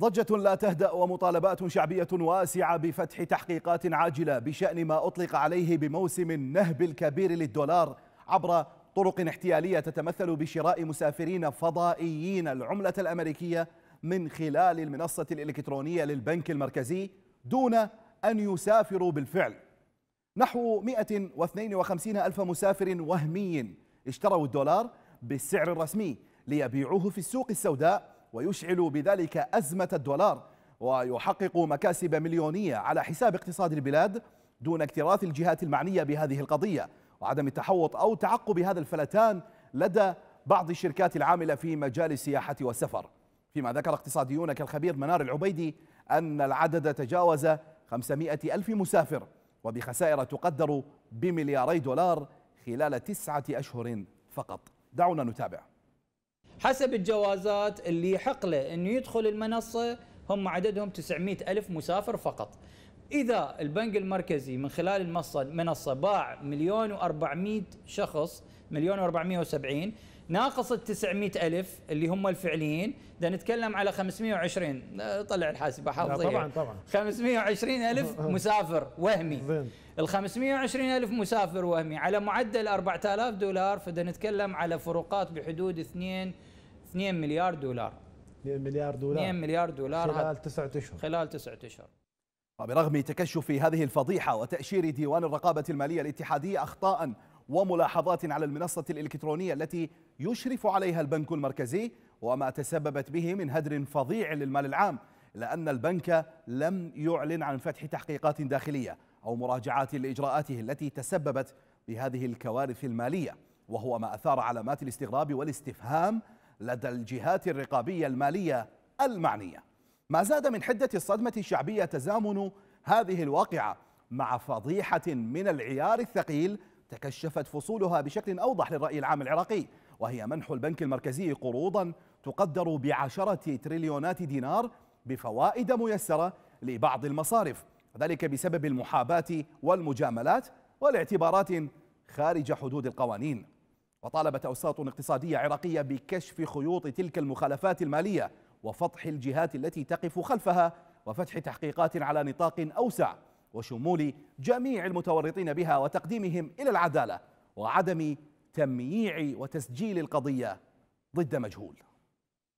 ضجة لا تهدأ ومطالبات شعبية واسعة بفتح تحقيقات عاجلة بشأن ما أطلق عليه بموسم النهب الكبير للدولار عبر طرق احتيالية تتمثل بشراء مسافرين فضائيين العملة الأمريكية من خلال المنصة الإلكترونية للبنك المركزي دون أن يسافروا بالفعل نحو 152 ألف مسافر وهمي اشتروا الدولار بالسعر الرسمي ليبيعوه في السوق السوداء ويشعل بذلك أزمة الدولار ويحقق مكاسب مليونية على حساب اقتصاد البلاد دون اكتراث الجهات المعنية بهذه القضية وعدم التحوط أو تعقب هذا الفلتان لدى بعض الشركات العاملة في مجال السياحة والسفر فيما ذكر اقتصاديون كالخبير منار العبيدي أن العدد تجاوز 500 ألف مسافر وبخسائر تقدر بملياري دولار خلال تسعة أشهر فقط دعونا نتابع حسب الجوازات اللي يحق له انه يدخل المنصه هم عددهم 900 الف مسافر فقط اذا البنك المركزي من خلال المنصه باع مليون و400 شخص مليون و470 ناقص ال 900 الف اللي هم الفعليين ده نتكلم على 520 آه، طلع الحاسبه حافظ طبعا طبعا 520 الف مسافر وهمي ال 520 الف مسافر وهمي على معدل 4000 دولار فده نتكلم على فروقات بحدود 2 2 مليار دولار 2 مليار دولار 2 مليار دولار خلال تسعة اشهر خلال تسعة اشهر وبرغم تكشف هذه الفضيحة وتأشير ديوان الرقابة المالية الاتحادية أخطاء وملاحظات على المنصة الإلكترونية التي يشرف عليها البنك المركزي وما تسببت به من هدر فظيع للمال العام لأن البنك لم يعلن عن فتح تحقيقات داخلية أو مراجعات لإجراءاته التي تسببت بهذه الكوارث المالية وهو ما أثار علامات الاستغراب والاستفهام لدى الجهات الرقابية المالية المعنية ما زاد من حدة الصدمة الشعبية تزامن هذه الواقعة مع فضيحة من العيار الثقيل تكشفت فصولها بشكل أوضح للرأي العام العراقي وهي منح البنك المركزي قروضا تقدر بعشرة تريليونات دينار بفوائد ميسرة لبعض المصارف ذلك بسبب المحاباة والمجاملات والاعتبارات خارج حدود القوانين وطالبت أوساط اقتصادية عراقية بكشف خيوط تلك المخالفات المالية وفضح الجهات التي تقف خلفها وفتح تحقيقات على نطاق أوسع وشمول جميع المتورطين بها وتقديمهم إلى العدالة وعدم تمييع وتسجيل القضية ضد مجهول